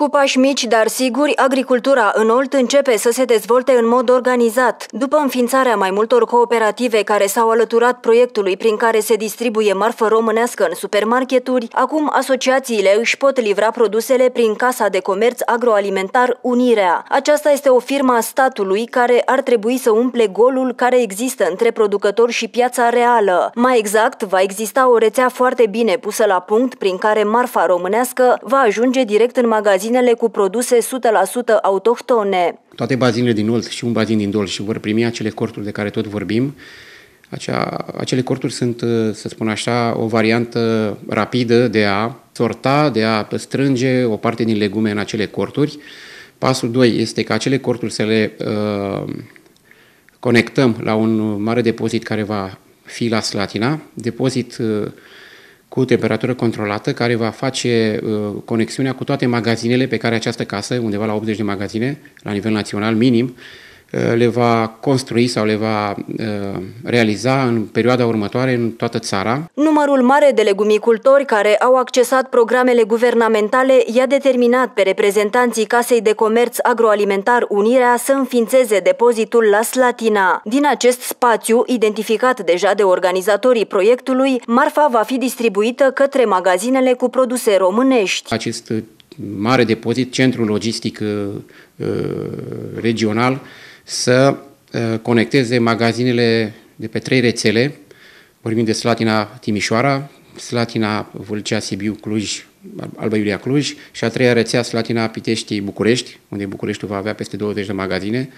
Cu pași mici, dar siguri, agricultura în Olt începe să se dezvolte în mod organizat. După înființarea mai multor cooperative care s-au alăturat proiectului prin care se distribuie marfă românească în supermarketuri, acum asociațiile își pot livra produsele prin Casa de Comerț Agroalimentar Unirea. Aceasta este o firmă a statului care ar trebui să umple golul care există între producători și piața reală. Mai exact, va exista o rețea foarte bine pusă la punct prin care marfa românească va ajunge direct în magazin bazinele cu produse 100% autohtone. Toate bazinele din Olt și un bazin din Dol și vor primi acele corturi de care tot vorbim. Acea, acele corturi sunt, uh, să spun așa, o variantă rapidă de a sorta, de a strânge o parte din legume în acele corturi. Pasul 2 este ca acele corturi să le uh, conectăm la un mare depozit care va fi la Slatina, depozit uh, cu temperatură controlată, care va face uh, conexiunea cu toate magazinele pe care această casă, undeva la 80 de magazine, la nivel național minim, uh, Uh, le va construi sau le va uh, realiza în perioada următoare în toată țara. Numărul mare de legumicultori care au accesat programele guvernamentale i-a determinat pe reprezentanții Casei de Comerț Agroalimentar Unirea să înființeze depozitul la Slatina. Din acest spațiu, identificat deja de organizatorii proiectului, marfa va fi distribuită către magazinele cu produse românești. Acest mare depozit, centru logistic uh, uh, regional, să uh, conecteze magazinele de pe trei rețele, vorbim de Slatina Timișoara, Slatina Vâlcea Sibiu Cluj, Alba Iulia Cluj și a treia rețea Slatina Pitești București, unde Bucureștiul va avea peste 20 de magazine,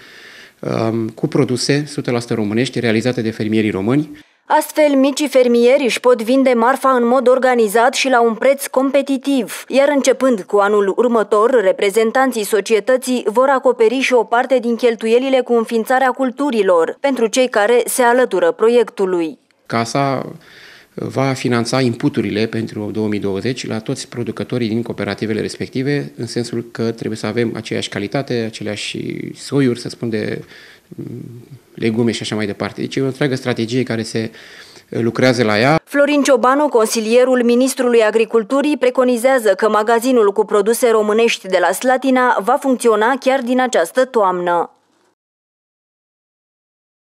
um, cu produse 100% românești realizate de fermierii români. Astfel, micii fermieri își pot vinde marfa în mod organizat și la un preț competitiv, iar începând cu anul următor, reprezentanții societății vor acoperi și o parte din cheltuielile cu înființarea culturilor pentru cei care se alătură proiectului. Casa va finanța inputurile pentru 2020 la toți producătorii din cooperativele respective, în sensul că trebuie să avem aceeași calitate, aceleași soiuri, să spun, de legume și așa mai departe. Deci e o întreagă strategie care se uh, lucrează la ea. Florin Ciobanu, consilierul ministrului agriculturii, preconizează că magazinul cu produse românești de la Slatina va funcționa chiar din această toamnă.